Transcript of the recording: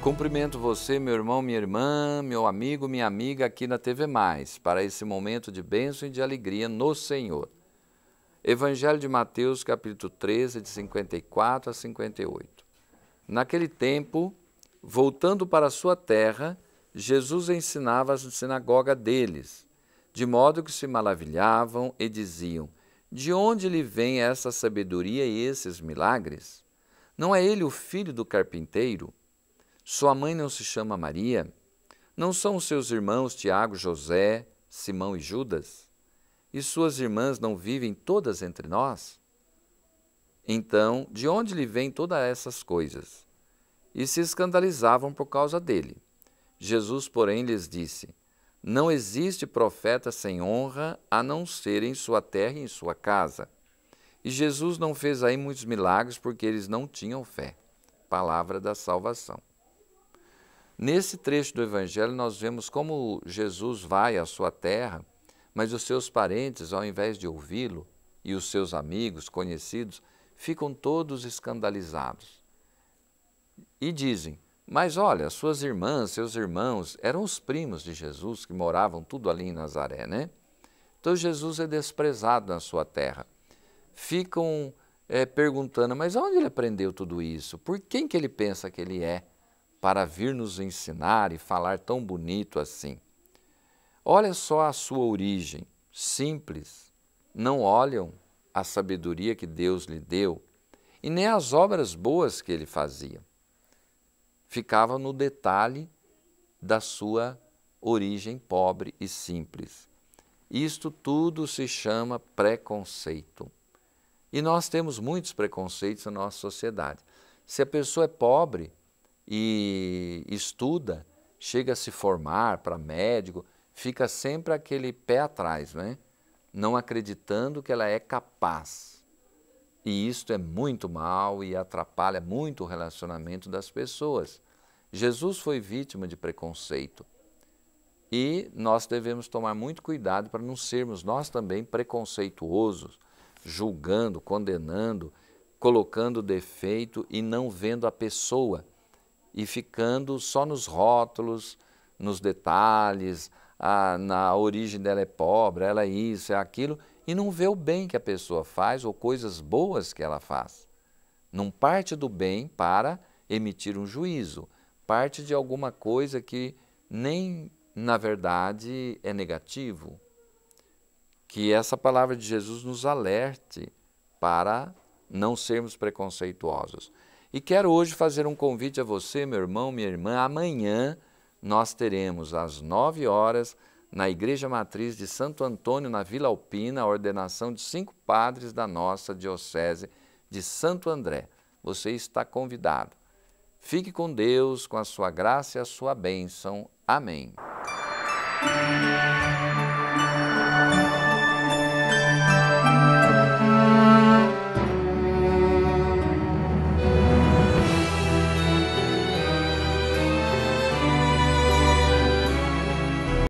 Cumprimento você, meu irmão, minha irmã, meu amigo, minha amiga aqui na TV Mais, para esse momento de bênção e de alegria no Senhor. Evangelho de Mateus, capítulo 13, de 54 a 58. Naquele tempo, Voltando para sua terra, Jesus ensinava a sinagoga deles, de modo que se maravilhavam e diziam: De onde lhe vem essa sabedoria e esses milagres? Não é ele o filho do carpinteiro? Sua mãe não se chama Maria? Não são seus irmãos Tiago, José, Simão e Judas? E suas irmãs não vivem todas entre nós? Então, de onde lhe vêm todas essas coisas? e se escandalizavam por causa dele. Jesus, porém, lhes disse: Não existe profeta sem honra a não ser em sua terra e em sua casa. E Jesus não fez aí muitos milagres porque eles não tinham fé. Palavra da salvação. Nesse trecho do Evangelho, nós vemos como Jesus vai à sua terra, mas os seus parentes, ao invés de ouvi-lo, e os seus amigos, conhecidos, ficam todos escandalizados e dizem: Mas olha, suas irmãs, seus irmãos eram os primos de Jesus que moravam tudo ali em Nazaré, né? Então Jesus é desprezado na sua terra. Ficam é, perguntando: Mas onde ele aprendeu tudo isso? Por quem que ele pensa que ele é para vir nos ensinar e falar tão bonito assim? Olha só a sua origem, simples. Não olham a sabedoria que Deus lhe deu e nem as obras boas que ele fazia ficava no detalhe da sua origem pobre e simples. Isto tudo se chama preconceito. E nós temos muitos preconceitos na nossa sociedade. Se a pessoa é pobre e estuda, chega a se formar para médico, fica sempre aquele pé atrás, né? não acreditando que ela é capaz. E isto é muito mal e atrapalha muito o relacionamento das pessoas. Jesus foi vítima de preconceito. E nós devemos tomar muito cuidado para não sermos nós também preconceituosos, julgando, condenando, colocando defeito e não vendo a pessoa e ficando só nos rótulos, nos detalhes, a, ah, na origem dela é pobre, ela é isso, é aquilo, e não vê o bem que a pessoa faz ou coisas boas que ela faz. Não parte do bem para emitir um juízo, parte de alguma coisa que nem na verdade é negativo. Que essa palavra de Jesus nos alerte para não sermos preconceituosos. E quero hoje fazer um convite a você, meu irmão, minha irmã. Amanhã nós teremos às nove horas na Igreja Matriz de Santo Antônio, na Vila Alpina, a ordenação de cinco padres da nossa Diocese de Santo André. Você está convidado. Fique com Deus, com a sua graça e a sua bênção. Amém.